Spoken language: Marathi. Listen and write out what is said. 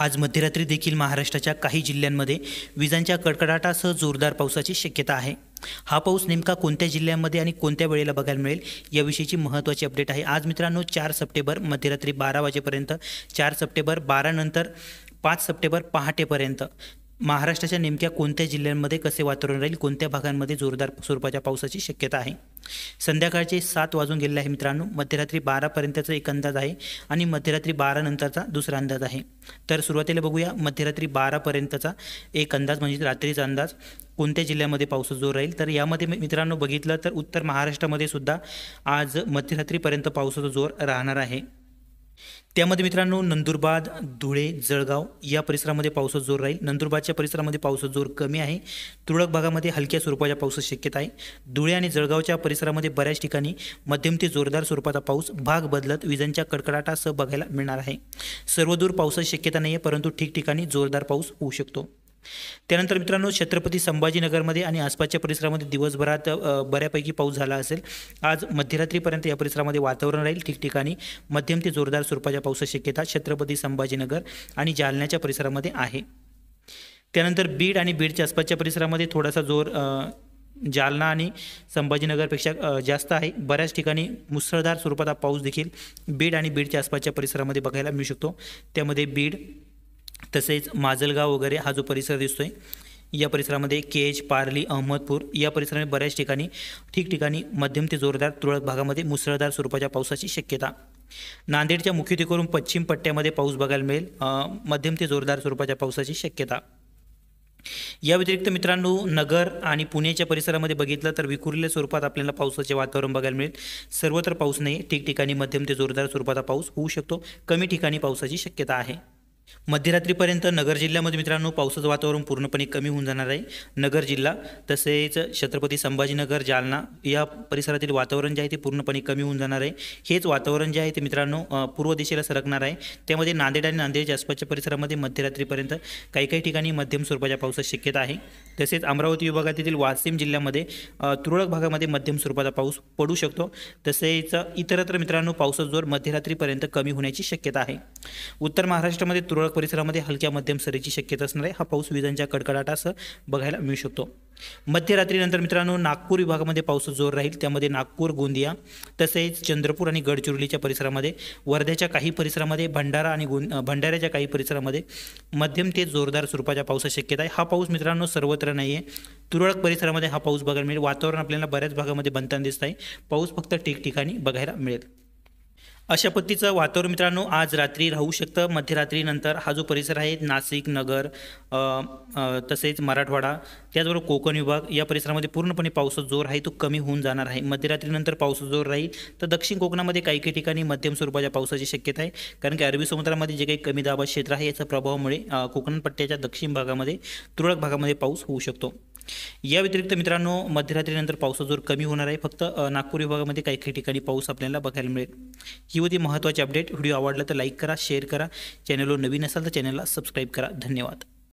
आज मध्यरात्री देखील महाराष्ट्राच्या काही जिल्ह्यांमध्ये विजांच्या कडकडाटासह जोरदार पावसाची शक्यता आहे हा पाऊस नेमका कोणत्या जिल्ह्यांमध्ये आणि कोणत्या वेळेला बघायला मिळेल याविषयीची महत्त्वाची अपडेट आहे आज मित्रांनो चार सप्टेंबर मध्यरात्री बारा वाजेपर्यंत चार सप्टेंबर बारानंतर पाच सप्टेंबर पहाटेपर्यंत महाराष्ट्राच्या नेमक्या कोणत्या जिल्ह्यांमध्ये कसे वातावरण राहील कोणत्या भागांमध्ये जोरदार स्वरूपाच्या पावसाची शक्यता आहे संध्याकाळचे सात वाजून गेले आहे मित्रांनो मध्यरात्री बारापर्यंतचा एक अंदाज आहे आणि मध्यरात्री नंतरचा दुसरा अंदाज आहे तर सुरुवातीला बघूया मध्यरात्री बारापर्यंतचा एक अंदाज म्हणजे रात्रीचा अंदाज कोणत्या जिल्ह्यामध्ये पाऊस जोर राहील तर यामध्ये मित्रांनो बघितलं तर उत्तर महाराष्ट्रामध्ये सुद्धा आज मध्यरात्रीपर्यंत पावसाचा जोर राहणार आहे त्यामध्ये मित्रांनो नंदुरबाद धुळे जळगाव या परिसरामध्ये पावसाचा जोर राहील नंदुरबारच्या परिसरामध्ये पावसाचा जोर कमी आहे तुरळक भागामध्ये हलक्या स्वरूपाच्या पावसाची शक्यता आहे धुळे आणि जळगावच्या परिसरामध्ये बऱ्याच ठिकाणी मध्यम ते जोरदार स्वरूपाचा पाऊस भाग बदलत विजांच्या कडकडाटासह बघायला मिळणार आहे सर्वदूर पावसाची शक्यता नाही आहे परंतु ठिकठिकाणी जोरदार पाऊस होऊ शकतो त्यानंतर मित्रांनो छत्रपती संभाजीनगरमध्ये आणि आसपासच्या परिसरामध्ये दिवसभरात बऱ्यापैकी पाऊस झाला असेल आज मध्यरात्रीपर्यंत या परिसरामध्ये वातावरण राहील ठिकठिकाणी मध्यम ते जोरदार स्वरूपाच्या पावसाची शक्यता छत्रपती संभाजीनगर आणि जालन्याच्या परिसरामध्ये आहे त्यानंतर बीड आणि बीडच्या आसपासच्या परिसरामध्ये थोडासा जोर जालना आणि संभाजीनगरपेक्षा जास्त आहे बऱ्याच ठिकाणी मुसळधार स्वरूपाचा पाऊस देखील बीड आणि बीडच्या आसपासच्या परिसरामध्ये बघायला मिळू शकतो त्यामध्ये बीड तसेच माजलगाव वगैरे हा जो परिसर दिसतो आहे या परिसरामध्ये केज पारली अहमदपूर या परिसरामध्ये बऱ्याच ठिकाणी ठिकठिकाणी मध्यम ते जोरदार तुरळक भागामध्ये मुसळधार स्वरूपाच्या पावसाची शक्यता नांदेडच्या मुख्यतेकरून पश्चिम पट्ट्यामध्ये पाऊस बघायला मिळेल मध्यम ते जोरदार स्वरूपाच्या पावसाची शक्यता या व्यतिरिक्त मित्रांनो नगर आणि पुण्याच्या परिसरामध्ये बघितलं तर विखुरलेल्या स्वरूपात आपल्याला पावसाचे वातावरण बघायला मिळेल सर्वत्र पाऊस नाही ठिकठिकाणी मध्यम ते जोरदार स्वरूपाचा पाऊस होऊ शकतो कमी ठिकाणी पावसाची शक्यता आहे मध्यरात्रीपर्यंत नगर जिल्ह्यामध्ये मित्रांनो पावसाचं वातावरण पूर्णपणे कमी होऊन जाणार आहे नगर जिल्हा तसेच छत्रपती संभाजीनगर जालना या परिसरातील वातावरण जे आहे ते पूर्णपणे कमी होऊन जाणार आहे हेच वातावरण जे आहे ते मित्रांनो पूर्व दिशेला सरकणार आहे त्यामध्ये नांदेड आणि नांदेडच्या आसपासच्या परिसरामध्ये मध्यरात्रीपर्यंत काही काही ठिकाणी मध्यम स्वरूपाच्या पावसाची शक्यता आहे तसेच अमरावती विभागातील वाशिम जिल्ह्यामध्ये तुरळक भागामध्ये मध्यम स्वरूपाचा पाऊस पडू शकतो तसेच इतरत्र मित्रांनो पावसाचा जोर मध्यरात्रीपर्यंत कमी होण्याची शक्यता आहे उत्तर महाराष्ट्रामध्ये तुरळक परिसरामध्ये हलक्या मध्यम सरीची शक्यता असणार आहे हा पाऊस विजांच्या कडकडाटासह बघायला मिळू शकतो मध्यरात्रीनंतर मित्रांनो नागपूर विभागामध्ये पाऊस जोर राहील त्यामध्ये नागपूर गोंदिया तसेच चंद्रपूर आणि गडचिरोलीच्या परिसरामध्ये वर्ध्याच्या काही परिसरामध्ये भंडारा आणि गों भंडाऱ्याच्या काही परिसरामध्ये मध्यम ते जोरदार स्वरूपाच्या पावसाची शक्यता आहे हा पाऊस मित्रांनो सर्वत्र नाही आहे तुरळक परिसरामध्ये हा पाऊस बघायला मिळेल वातावरण आपल्याला बऱ्याच भागामध्ये बनताना दिसत आहे पाऊस फक्त ठिकठिकाणी बघायला मिळेल अशा पद्धतीचं वातावरण मित्रांनो आज रात्री राहू शकतं मध्यरात्रीनंतर हा जो परिसर आहे नाशिक नगर तसेच मराठवाडा त्याचबरोबर कोकण विभाग या परिसरामध्ये पूर्णपणे पावसाचा जोर आहे तो कमी होऊन जाणार आहे मध्यरात्रीनंतर पावसाचा जोर राहील तर दक्षिण कोकणामध्ये काही काही ठिकाणी मध्यम स्वरूपाच्या पावसाची शक्यता आहे कारण की अरबी समुद्रामध्ये जे काही कमी दाबा क्षेत्र आहे याच्या प्रभावामुळे पट्ट्याच्या दक्षिण भागामध्ये तुरळक भागामध्ये पाऊस होऊ शकतो या व्यतिरिक्त मित्रांनो मध्यरात्रीनंतर पावसाचा जोर कमी होणार आहे फक्त नागपूर विभागामध्ये काही काही ठिकाणी पाऊस आपल्याला बघायला मिळेल ही होती महत्त्वाची अपडेट व्हिडिओ आवडला तर लाईक करा शेअर करा चॅनलवर नवीन असाल तर चॅनलला सबस्क्राईब करा धन्यवाद